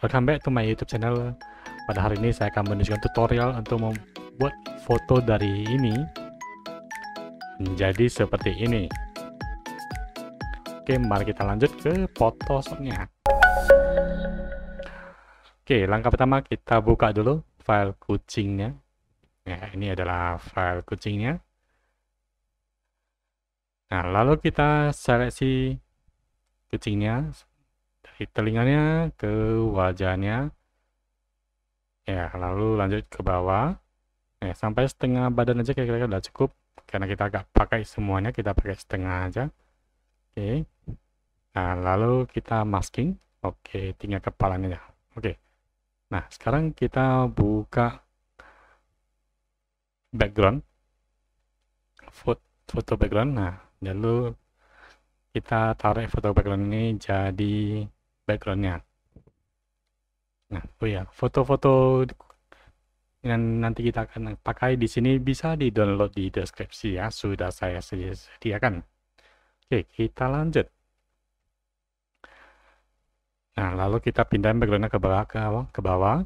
Welcome back to my YouTube channel. Pada hari ini saya akan menunjukkan tutorial untuk membuat foto dari ini menjadi seperti ini. Oke, mari kita lanjut ke foto soalnya. Oke, langkah pertama kita buka dulu file kucingnya. Ya, ini adalah file kucingnya. Nah, lalu kita seleksi kucingnya dari telinganya ke wajahnya ya lalu lanjut ke bawah ya sampai setengah badan aja kira-kira udah cukup karena kita agak pakai semuanya kita pakai setengah aja oke nah lalu kita masking oke tinggal kepalanya ya oke nah sekarang kita buka background foto, foto background nah lalu kita tarik foto background ini jadi backgroundnya nah oh ya foto-foto yang nanti kita akan pakai di sini bisa di download di deskripsi ya sudah saya sediakan oke kita lanjut nah lalu kita pindah backgroundnya ke bawah ke, ke bawah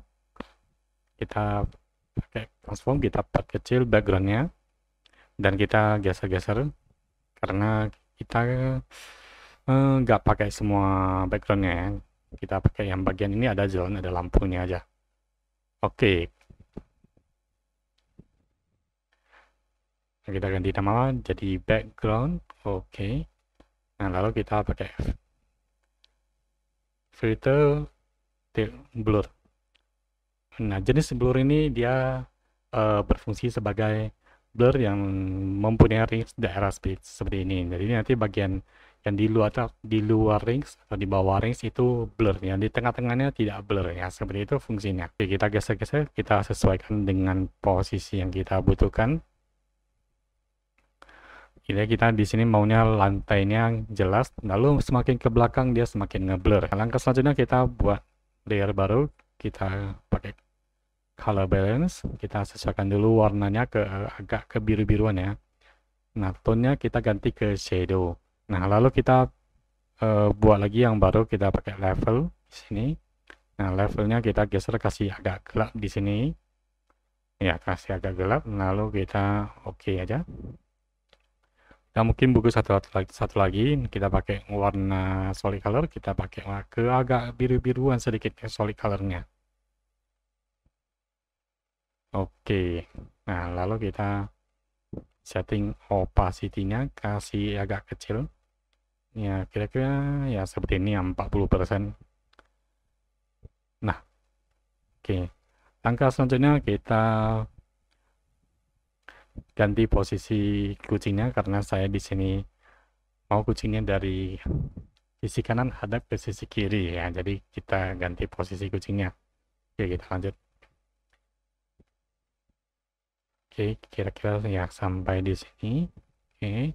kita pakai transform kita perkecil backgroundnya dan kita geser-geser karena kita eh, nggak eh, pakai semua backgroundnya ya kita pakai yang bagian ini ada zone ada lampunya aja oke okay. kita ganti nama jadi background oke okay. nah lalu kita pakai filter blur nah jenis blur ini dia uh, berfungsi sebagai blur yang mempunyai rings daerah speed seperti ini. Jadi nanti bagian yang di luar di luar rings atau di bawah rings itu blur yang di tengah-tengahnya tidak blur ya seperti itu fungsinya Oke, kita geser-geser kita sesuaikan dengan posisi yang kita butuhkan jadi kita di sini maunya lantainya jelas lalu semakin ke belakang dia semakin ngeblur langkah selanjutnya kita buat layer baru kita pakai color balance kita sesuaikan dulu warnanya ke eh, agak ke biru-biruan ya nah tone-nya kita ganti ke shadow nah lalu kita uh, buat lagi yang baru kita pakai level di sini nah levelnya kita geser kasih agak gelap di sini ya kasih agak gelap lalu kita oke okay aja Nah, mungkin buku satu, satu lagi kita pakai warna solid color, kita pakai ke agak biru-biruan sedikit ya solid colornya. Oke. Nah, lalu kita setting opacity-nya kasih agak kecil. Ya, kira-kira ya seperti ini ya 40%. Nah. Oke. Langkah selanjutnya kita ganti posisi kucingnya karena saya di sini mau kucingnya dari sisi kanan hadap ke sisi kiri ya jadi kita ganti posisi kucingnya oke kita lanjut Oke, kira-kira ya sampai di sini. Oke.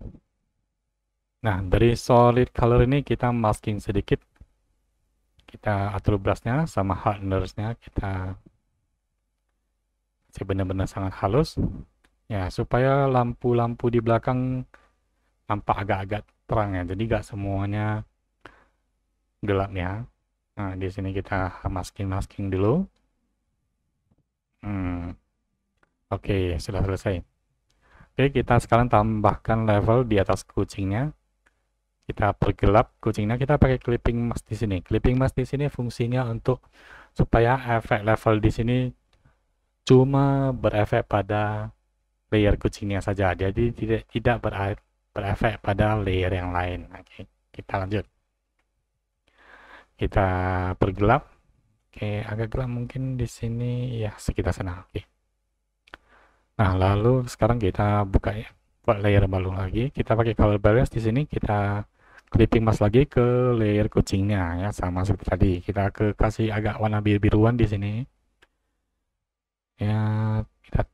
Nah, dari solid color ini kita masking sedikit. Kita atur brushnya sama hardenersnya kita sih benar-benar sangat halus. Ya, supaya lampu-lampu di belakang nampak agak-agak terang ya. Jadi nggak semuanya gelap ya. Nah, di sini kita masking-masking dulu. Hmm. Oke, sudah selesai. Oke, kita sekarang tambahkan level di atas kucingnya. Kita pergelap kucingnya, kita pakai clipping mask di sini. Clipping mask di sini fungsinya untuk supaya efek level di sini cuma berefek pada layer kucingnya saja. Jadi tidak tidak berefek pada layer yang lain. Oke, kita lanjut. Kita pergelap. Oke, agak gelap mungkin di sini ya sekitar sana. Oke. Nah, lalu sekarang kita buka ya, buat layer baru lagi. Kita pakai color balance di sini kita clipping mask lagi ke layer kucingnya ya, sama seperti tadi. Kita ke kasih agak warna biru-biruan di sini. Ya, kita oke,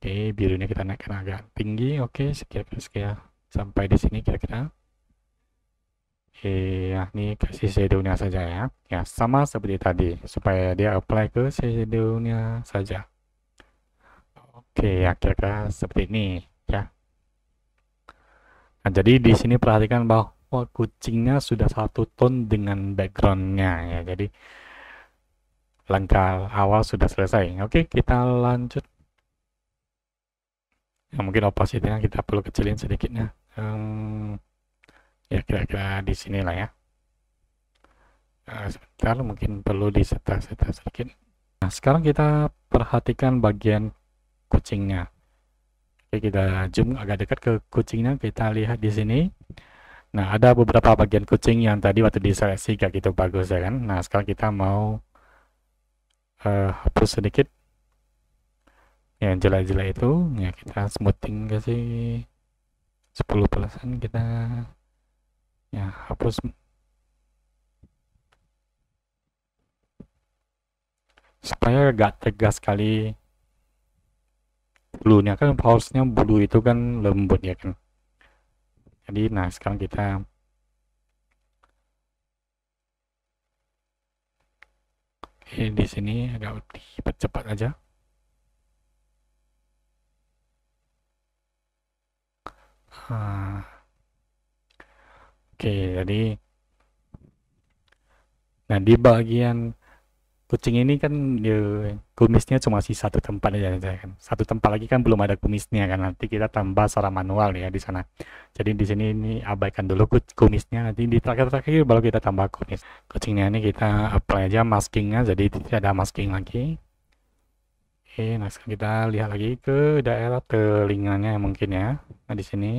okay, birunya kita naikkan agak tinggi. Oke, okay, sekian sekian sampai di sini kira-kira. Oke, ya, ini kasih shadownya saja ya. Ya, sama seperti tadi supaya dia apply ke shadownya saja. Oke, ya kira-kira seperti ini ya. Nah, jadi di sini perhatikan bahwa kucingnya sudah satu ton dengan backgroundnya ya. Jadi langkah awal sudah selesai. Oke, kita lanjut. Ya, mungkin opacity kita perlu kecilin sedikitnya. Hmm, ya kira-kira di sinilah ya. Nah, sebentar, mungkin perlu disetar-setar sedikit. Nah, sekarang kita perhatikan bagian kucingnya. Oke, kita zoom agak dekat ke kucingnya, kita lihat di sini. Nah, ada beberapa bagian kucing yang tadi waktu diseleksi gak gitu bagus ya kan. Nah, sekarang kita mau uh, hapus sedikit yang jelek-jelek itu. Ya, kita smoothing kasih 10 persen kita ya hapus supaya gak tegas sekali bluenya kan pausnya bulu itu kan lembut ya kan jadi nah sekarang kita Oke, di sini agak dipercepat aja ah. oke jadi nah di bagian kucing ini kan ya, kumisnya cuma sih satu tempat aja, aja ya, kan. Satu tempat lagi kan belum ada kumisnya kan. Nanti kita tambah secara manual ya di sana. Jadi di sini ini abaikan dulu kumisnya. Nanti di terakhir-terakhir baru kita tambah kumis. Kucingnya ini kita apply aja maskingnya. Jadi tidak ada masking lagi. Oke, nah sekarang kita lihat lagi ke daerah telinganya mungkin ya. Nah di sini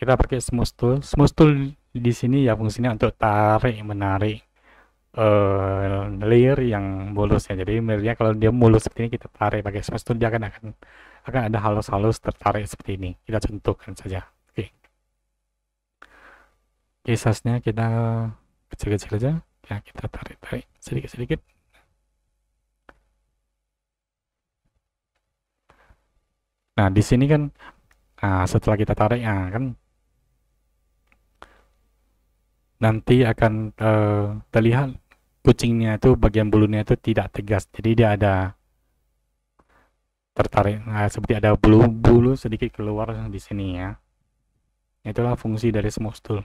kita pakai smooth tool. Smooth tool di sini ya fungsinya untuk tarik menarik uh, eh, layer yang mulus ya jadi mirnya kalau dia mulus seperti ini kita tarik pakai smash tool dia akan akan akan ada halus-halus tertarik seperti ini kita contohkan saja oke okay. kisasnya kita kecil-kecil aja ya kita tarik-tarik sedikit-sedikit nah di sini kan nah setelah kita tarik ya kan nanti akan uh, terlihat kucingnya itu bagian bulunya itu tidak tegas jadi dia ada tertarik nah, seperti ada bulu bulu sedikit keluar di sini ya itulah fungsi dari smoke tool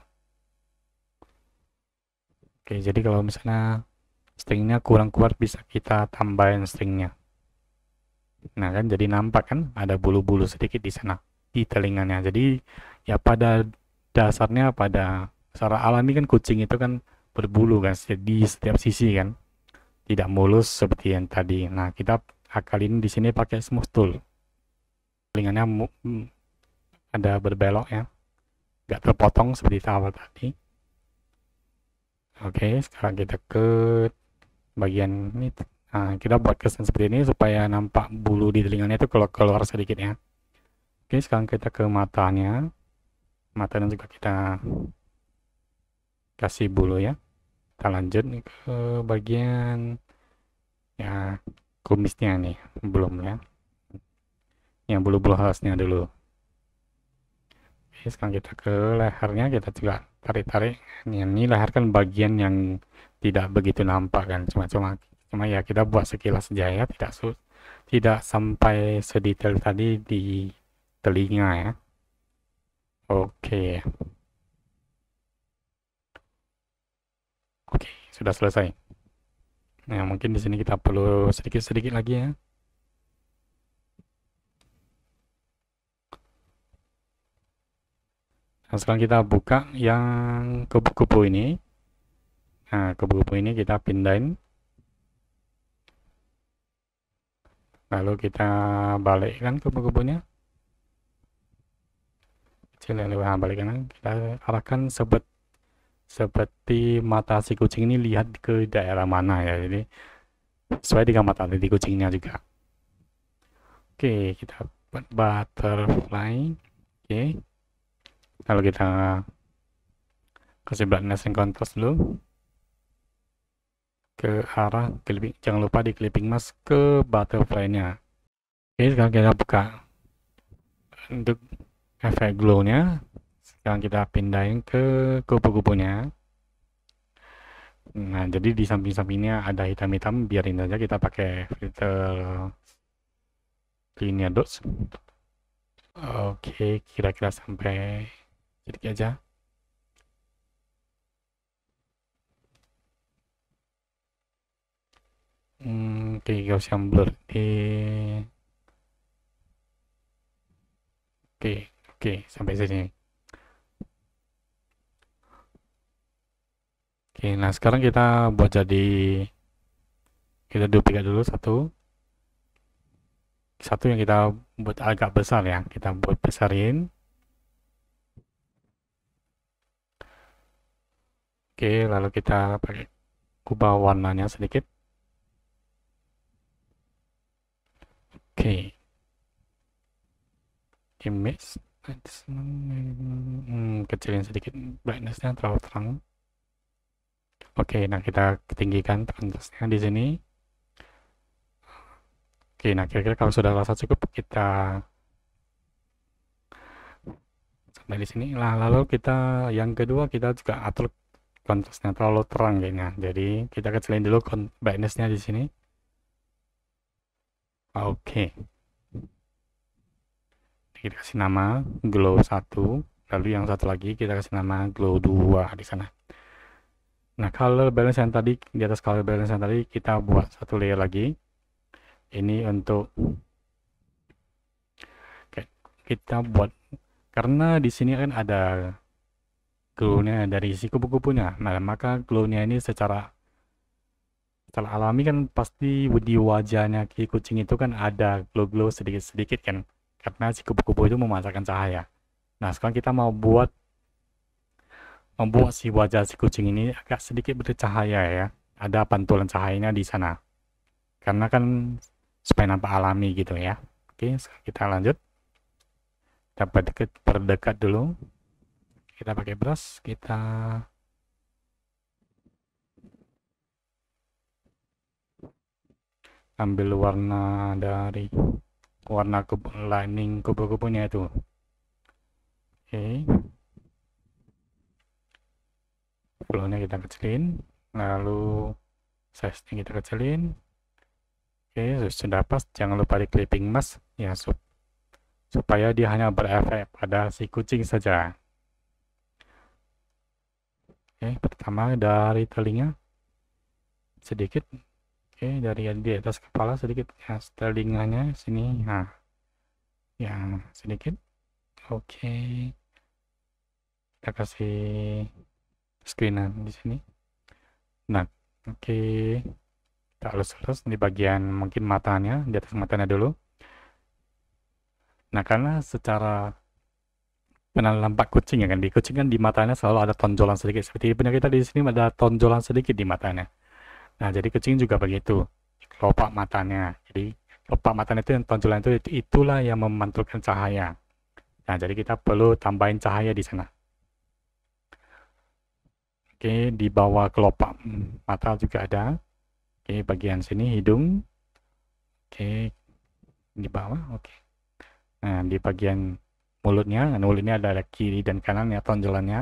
oke jadi kalau misalnya stringnya kurang kuat bisa kita tambahin stringnya nah kan jadi nampak kan ada bulu-bulu sedikit di sana di telinganya jadi ya pada dasarnya pada secara alami kan kucing itu kan berbulu kan di setiap sisi kan tidak mulus seperti yang tadi nah kita akalin di sini pakai smooth tool Telinganya hmm, ada berbelok ya nggak terpotong seperti awal tadi oke sekarang kita ke bagian ini nah, kita buat kesan seperti ini supaya nampak bulu di telinganya itu kalau keluar sedikit ya oke sekarang kita ke matanya matanya juga kita kasih bulu ya kita lanjut ke bagian ya kumisnya nih belum ya yang bulu-bulu halusnya dulu Oke, sekarang kita ke lehernya kita juga tarik-tarik ini, ini leher kan bagian yang tidak begitu nampak kan cuma-cuma cuma ya kita buat sekilas saja ya tidak su tidak sampai sedetail tadi di telinga ya oke Oke, sudah selesai. Nah, mungkin di sini kita perlu sedikit-sedikit lagi ya. Nah, sekarang kita buka yang kupu-kupu ini. Nah, kupu-kupu ini kita pindahin. Lalu kita balikkan kupu-kupunya. Kecil lewat ah, balikkan. Kita arahkan sebut seperti mata si kucing ini lihat ke daerah mana ya jadi sesuai dengan mata tadi kucingnya juga oke kita buat butterfly oke kalau kita kasih blackness and contrast dulu ke arah clipping jangan lupa di clipping mask ke butterfly nya oke sekarang kita buka untuk efek glow nya sekarang kita pindahin ke kupu-kupunya nah jadi di samping-sampingnya ada hitam-hitam biarin aja kita pakai filter linear dots oke kira-kira sampai sedikit aja hmm, oke yang blur di oke oke sampai sini Oke, nah sekarang kita buat jadi kita duplikat dulu satu. Satu yang kita buat agak besar ya, kita buat besarin. Oke, lalu kita pakai ubah warnanya sedikit. Oke. Image. Hmm, kecilin sedikit brightnessnya terlalu terang. Oke, nah kita ketinggikan kontrasnya di sini. Oke, nah kira-kira kalau sudah rasa cukup kita sampai di sini. Nah, lalu kita yang kedua kita juga atur kontrasnya terlalu terang kayaknya. Jadi kita kecilin dulu brightnessnya di sini. Oke. Okay. Kita kasih nama glow 1, lalu yang satu lagi kita kasih nama glow 2 di sana. Nah, color balance yang tadi di atas color balance yang tadi kita buat satu layer lagi. Ini untuk okay, kita buat karena di sini kan ada glow-nya dari si kupu-kupunya. Nah, maka glow-nya ini secara secara alami kan pasti di wajahnya kucing itu kan ada glow-glow sedikit-sedikit kan karena si kupu-kupu itu memancarkan cahaya. Nah, sekarang kita mau buat membuat si wajah si kucing ini agak sedikit bercahaya ya. Ada pantulan cahayanya di sana. Karena kan supaya nampak alami gitu ya. Oke, kita lanjut. Kita dekat, perdekat dulu. Kita pakai brush, kita ambil warna dari warna kubu, lining kubu-kubunya itu. Oke. Okay pulau-pulaunya kita kecilin lalu size-nya kita kecilin oke sudah pas jangan lupa di clipping mask ya sup supaya dia hanya berefek pada si kucing saja oke pertama dari telinga sedikit oke dari yang di atas kepala sedikit ya telinganya sini nah yang sedikit oke kita kasih screenan di sini nah oke okay. kita halus-halus di bagian mungkin matanya di atas matanya dulu nah karena secara pernah nampak kucing ya kan di kucing kan di matanya selalu ada tonjolan sedikit seperti punya kita di sini ada tonjolan sedikit di matanya nah jadi kucing juga begitu kelopak matanya jadi kelopak matanya itu yang tonjolan itu itulah yang memantulkan cahaya nah jadi kita perlu tambahin cahaya di sana Oke, di bawah kelopak mata juga ada. Oke, bagian sini hidung. Oke, di bawah. Oke. Nah, di bagian mulutnya, mulut mulutnya ada, ada kiri dan kanan ya tonjolannya.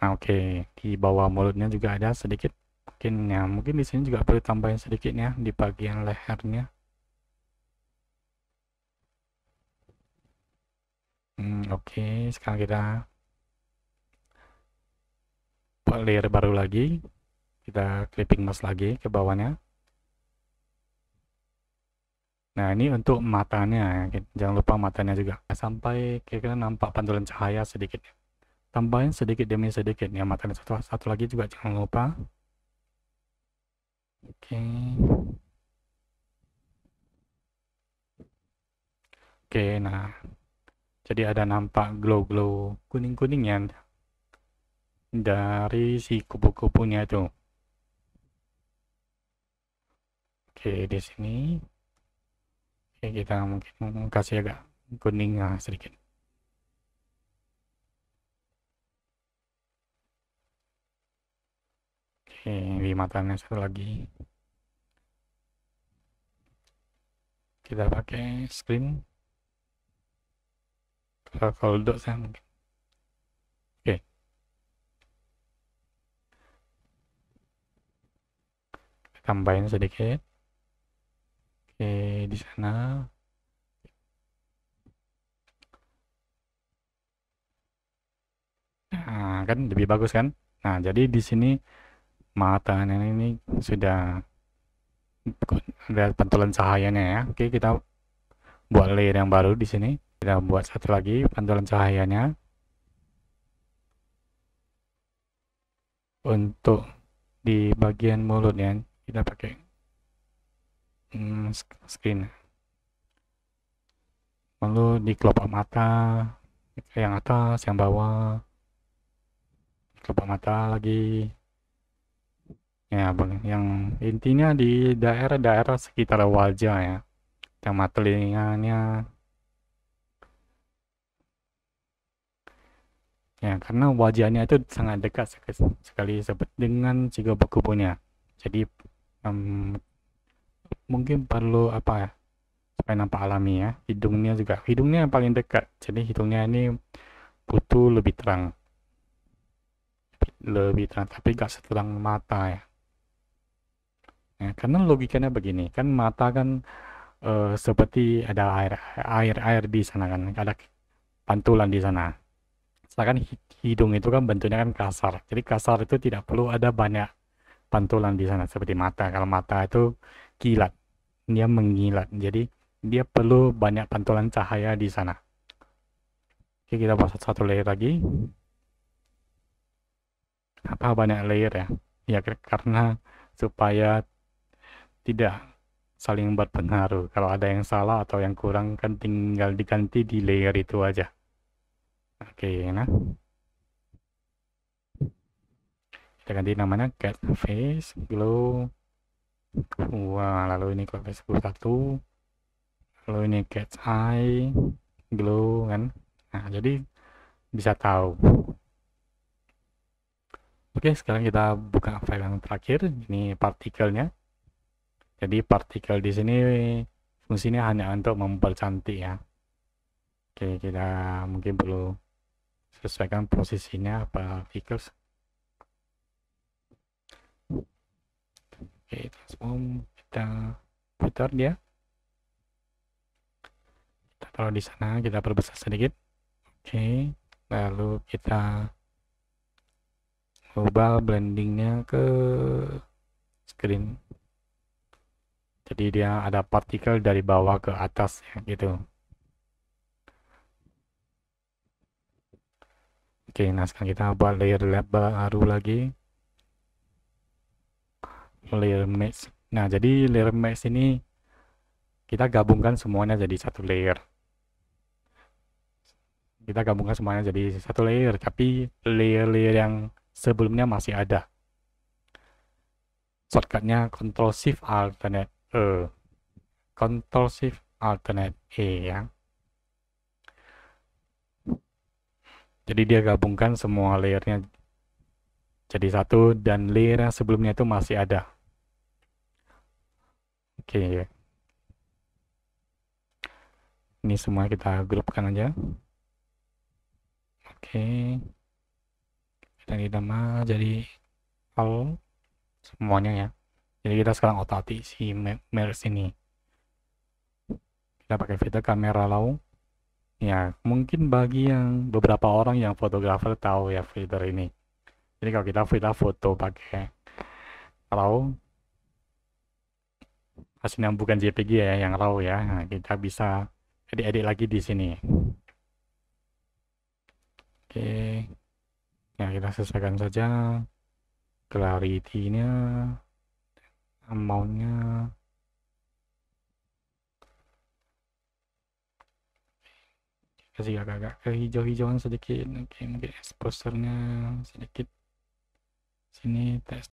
Nah, oke, di bawah mulutnya juga ada sedikit. Mungkin ya, mungkin di sini juga perlu tambahin sedikit ya di bagian lehernya. Hmm, oke, sekarang kita layer baru lagi kita clipping mask lagi ke bawahnya Nah ini untuk matanya, jangan lupa matanya juga. Sampai kira-kira nampak pantulan cahaya sedikit. Tambahin sedikit demi sedikit ya matanya satu, satu lagi juga jangan lupa. Oke. Oke, nah jadi ada nampak glow-glow kuning kuningnya dari si kupu-kupunya itu. Oke, di sini Oke, kita mungkin kasih agak kuning sedikit. Oke, di matanya satu lagi. Kita pakai screen. Kalau dot saya mungkin. tambahin sedikit oke di sana nah kan lebih bagus kan nah jadi di sini mata ini sudah ada pantulan cahayanya ya oke kita buat layer yang baru di sini kita buat satu lagi pantulan cahayanya untuk di bagian mulut ya kita pakai hmm, screen lalu di kelopak mata yang atas yang bawah kelopak mata lagi ya boleh yang intinya di daerah-daerah sekitar wajah ya sama telinganya ya karena wajahnya itu sangat dekat sekali, sekali dengan buku punya jadi um, mungkin perlu apa ya supaya nampak alami ya hidungnya juga hidungnya yang paling dekat jadi hidungnya ini butuh lebih terang lebih terang tapi gak seterang mata ya ya, karena logikanya begini kan mata kan uh, seperti ada air air air di sana kan ada pantulan di sana sedangkan hidung itu kan bentuknya kan kasar jadi kasar itu tidak perlu ada banyak pantulan di sana seperti mata. Kalau mata itu kilat, dia mengilat. Jadi dia perlu banyak pantulan cahaya di sana. Oke, kita bahas satu layer lagi. Apa banyak layer ya? Ya karena supaya tidak saling berpengaruh. Kalau ada yang salah atau yang kurang kan tinggal diganti di layer itu aja. Oke, nah. kita ganti namanya get face glow wah lalu ini ke face lalu ini get eye glow kan nah jadi bisa tahu oke sekarang kita buka file yang terakhir ini partikelnya jadi partikel di sini fungsinya hanya untuk mempercantik ya oke kita mungkin perlu sesuaikan posisinya particles Oke, transform kita putar dia. Kita taruh di sana, kita perbesar sedikit. Oke, lalu kita ubah blendingnya ke screen. Jadi dia ada partikel dari bawah ke atas ya gitu. Oke, nah sekarang kita buat layer lab baru lagi layer mesh. Nah, jadi layer mesh ini kita gabungkan semuanya jadi satu layer. Kita gabungkan semuanya jadi satu layer, tapi layer-layer yang sebelumnya masih ada. Shortcutnya Ctrl Shift Alternate E. Ctrl Shift Alternate E ya. Jadi dia gabungkan semua layernya jadi satu dan layer yang sebelumnya itu masih ada. Oke. Ini semua kita grupkan aja. Oke. Kita nama jadi all semuanya ya. Jadi kita sekarang otati si merge ini. Kita pakai filter kamera low. Ya, mungkin bagi yang beberapa orang yang fotografer tahu ya filter ini. Jadi kalau kita filter foto pakai raw hasil yang bukan JPG ya, yang RAW ya. Nah, hmm. kita bisa edit-edit lagi di sini. Oke. Nah, kita sesuaikan saja clarity-nya, amount-nya. Kasih agak-agak ke hijau-hijauan sedikit. Oke, mungkin exposure-nya sedikit. Sini test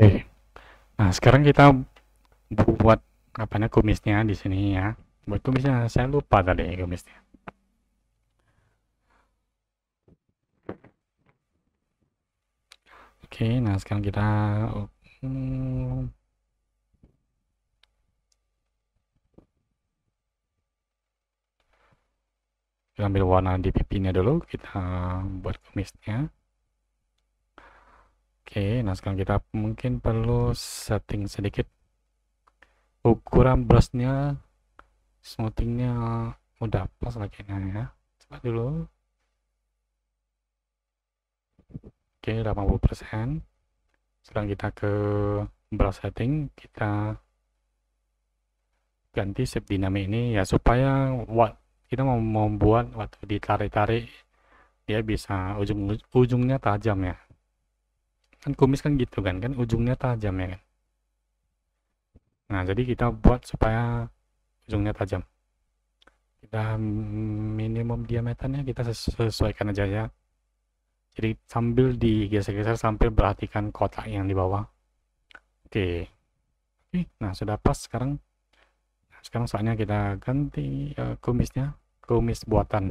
Oke. Nah, sekarang kita buat apa namanya kumisnya di sini ya. Buat kumisnya saya lupa tadi kumisnya. Oke, nah sekarang kita kita ambil warna di pipinya dulu kita buat kumisnya Oke, nah sekarang kita mungkin perlu setting sedikit ukuran brushnya, smoothingnya udah pas lagi nah ya. Coba dulu. Oke, 80%. Sekarang kita ke brush setting, kita ganti shape dynamic ini ya supaya what kita mau membuat waktu ditarik-tarik dia bisa ujung ujungnya tajam ya kan kumis kan gitu kan kan ujungnya tajam ya kan nah jadi kita buat supaya ujungnya tajam kita minimum diameternya kita sesuaikan aja ya jadi sambil digeser-geser sambil perhatikan kotak yang di bawah oke oke nah sudah pas sekarang nah, sekarang soalnya kita ganti uh, kumisnya kumis buatan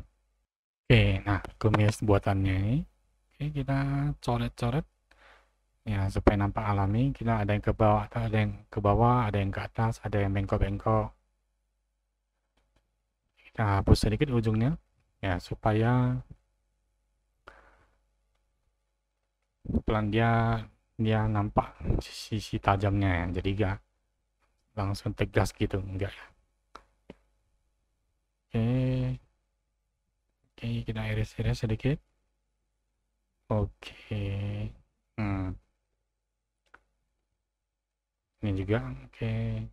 oke nah kumis buatannya ini oke kita coret-coret ya supaya nampak alami kita ada yang ke bawah ada yang ke bawah ada yang ke atas ada yang bengkok-bengkok kita hapus sedikit ujungnya ya supaya pelan dia dia nampak sisi tajamnya ya jadi gak langsung tegas gitu enggak ya oke oke kita iris-iris sedikit oke hmm ini juga oke okay.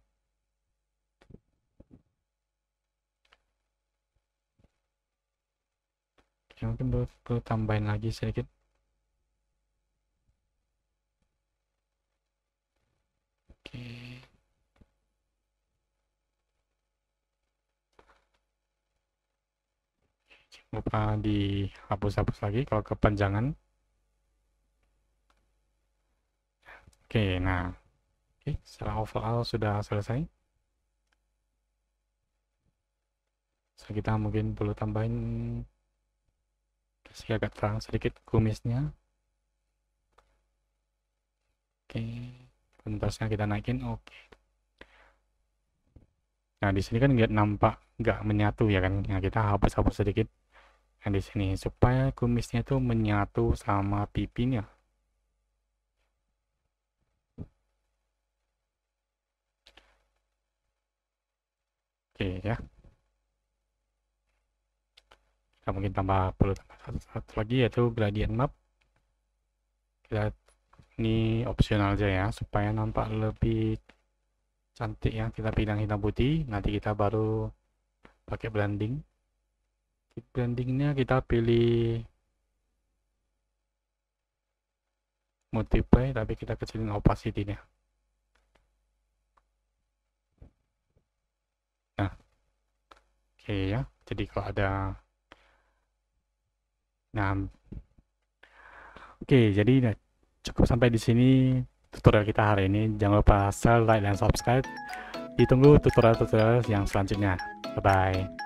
mungkin perlu, perlu tambahin lagi sedikit oke okay. lupa dihapus-hapus lagi kalau kepanjangan oke okay, nah Oke, okay, secara overall sudah selesai. So, kita mungkin perlu tambahin kasih agak terang sedikit kumisnya. Oke, okay, kontrasnya kita naikin. Oke. Okay. Nah, di sini kan nggak nampak nggak menyatu ya kan. Nah, kita hapus-hapus sedikit. Nah, di sini supaya kumisnya itu menyatu sama pipinya. oke ya kita mungkin tambah perlu tambah satu, satu lagi yaitu gradient map kita ini opsional aja ya supaya nampak lebih cantik ya kita pindah hitam putih nanti kita baru pakai blending di blendingnya kita pilih multiply tapi kita kecilin opacity-nya ya jadi kalau ada nah oke jadi cukup sampai di sini tutorial kita hari ini jangan lupa share like dan subscribe ditunggu tutorial-tutorial yang selanjutnya bye bye